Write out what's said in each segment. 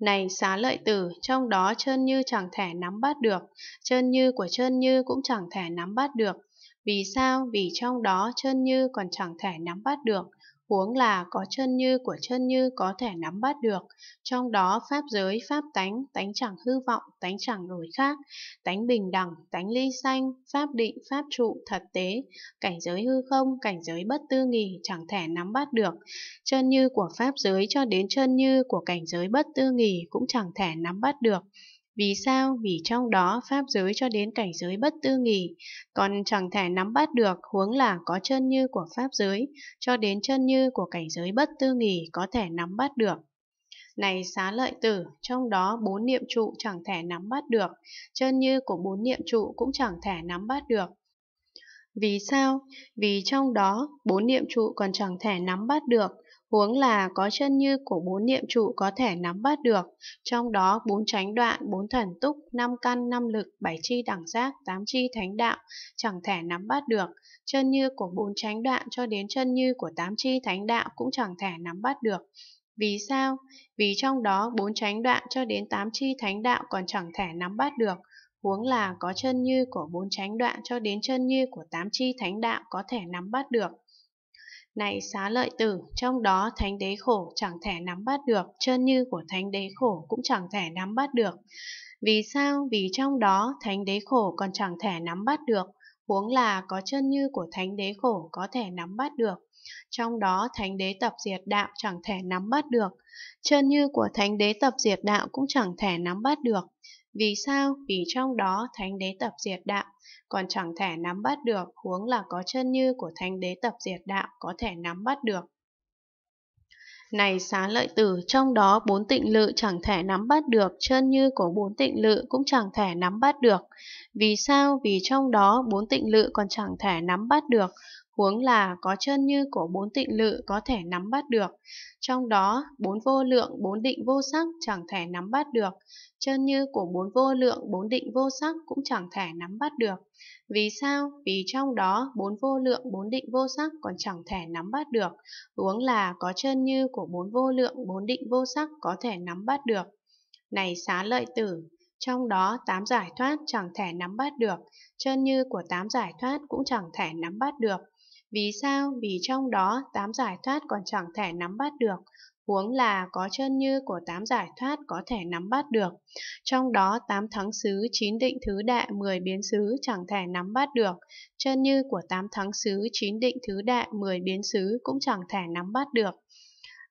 Này xá lợi tử, trong đó trơn như chẳng thể nắm bắt được, trơn như của trơn như cũng chẳng thể nắm bắt được. Vì sao? Vì trong đó trơn như còn chẳng thể nắm bắt được huống là có chân như của chân như có thể nắm bắt được, trong đó pháp giới, pháp tánh, tánh chẳng hư vọng, tánh chẳng đổi khác, tánh bình đẳng, tánh ly xanh, pháp định, pháp trụ, thật tế, cảnh giới hư không, cảnh giới bất tư nghỉ chẳng thể nắm bắt được, chân như của pháp giới cho đến chân như của cảnh giới bất tư nghỉ cũng chẳng thể nắm bắt được. Vì sao? Vì trong đó pháp giới cho đến cảnh giới bất tư nghỉ, còn chẳng thể nắm bắt được huống là có chân như của pháp giới cho đến chân như của cảnh giới bất tư nghỉ có thể nắm bắt được. Này xá lợi tử, trong đó bốn niệm trụ chẳng thể nắm bắt được, chân như của bốn niệm trụ cũng chẳng thể nắm bắt được. Vì sao? Vì trong đó bốn niệm trụ còn chẳng thể nắm bắt được, huống là có chân như của bốn niệm trụ có thể nắm bắt được, trong đó bốn chánh đoạn, bốn thần túc, năm căn, năm lực, bảy chi đẳng giác, tám chi thánh đạo, chẳng thể nắm bắt được, chân như của bốn chánh đoạn cho đến chân như của tám chi thánh đạo cũng chẳng thể nắm bắt được. Vì sao? Vì trong đó bốn chánh đoạn cho đến tám chi thánh đạo còn chẳng thể nắm bắt được, huống là có chân như của bốn chánh đoạn cho đến chân như của tám chi thánh đạo có thể nắm bắt được. Này xá lợi tử, trong đó thánh đế khổ chẳng thể nắm bắt được, chân như của thánh đế khổ cũng chẳng thể nắm bắt được. Vì sao? Vì trong đó thánh đế khổ còn chẳng thể nắm bắt được, huống là có chân như của thánh đế khổ có thể nắm bắt được. Trong đó thánh đế tập diệt đạo chẳng thể nắm bắt được, chân như của thánh đế tập diệt đạo cũng chẳng thể nắm bắt được. Vì sao? Vì trong đó thánh đế tập diệt đạo còn chẳng thể nắm bắt được, huống là có chân như của thánh đế tập diệt đạo có thể nắm bắt được. Này xá lợi tử, trong đó bốn tịnh lự chẳng thể nắm bắt được, chân như của bốn tịnh lự cũng chẳng thể nắm bắt được. Vì sao? Vì trong đó bốn tịnh lự còn chẳng thể nắm bắt được, huống là có chân như của bốn tịnh lự có thể nắm bắt được. Trong đó, bốn vô lượng, bốn định vô sắc chẳng thể nắm bắt được. Chân như của bốn vô lượng, bốn định vô sắc cũng chẳng thể nắm bắt được. Vì sao? Vì trong đó, bốn vô lượng, bốn định vô sắc còn chẳng thể nắm bắt được. Huống là có chân như của bốn vô lượng, bốn định vô sắc có thể nắm bắt được. Này xá lợi tử, trong đó, tám giải thoát chẳng thể nắm bắt được, chân như của tám giải thoát cũng chẳng thể nắm bắt được. Vì sao? Vì trong đó, tám giải thoát còn chẳng thể nắm bắt được, huống là có chân như của tám giải thoát có thể nắm bắt được. Trong đó tám thắng xứ, chín định thứ đệ, 10 biến xứ chẳng thể nắm bắt được. Chân như của tám thắng xứ, chín định thứ đệ, 10 biến xứ cũng chẳng thể nắm bắt được.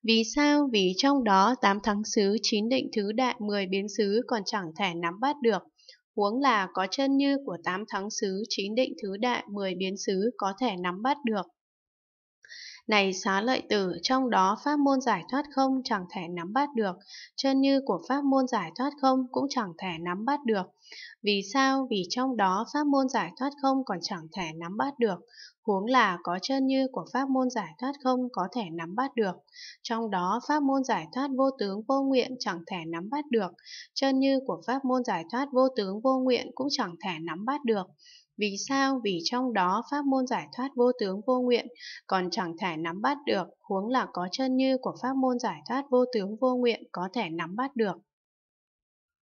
Vì sao? Vì trong đó 8 thắng xứ, 9 định thứ đại, 10 biến xứ còn chẳng thể nắm bắt được. Huống là có chân như của 8 thắng xứ, 9 định thứ đại, 10 biến xứ có thể nắm bắt được. Này xá lợi tử, trong đó pháp môn giải thoát không chẳng thể nắm bắt được, chân như của pháp môn giải thoát không cũng chẳng thể nắm bắt được. Vì sao? Vì trong đó pháp môn giải thoát không còn chẳng thể nắm bắt được, huống là có chân như của pháp môn giải thoát không có thể nắm bắt được. Trong đó pháp môn giải thoát vô tướng vô nguyện chẳng thể nắm bắt được, chân như của pháp môn giải thoát vô tướng vô nguyện cũng chẳng thể nắm bắt được. Vì sao? Vì trong đó pháp môn giải thoát vô tướng vô nguyện còn chẳng thể nắm bắt được, huống là có chân như của pháp môn giải thoát vô tướng vô nguyện có thể nắm bắt được.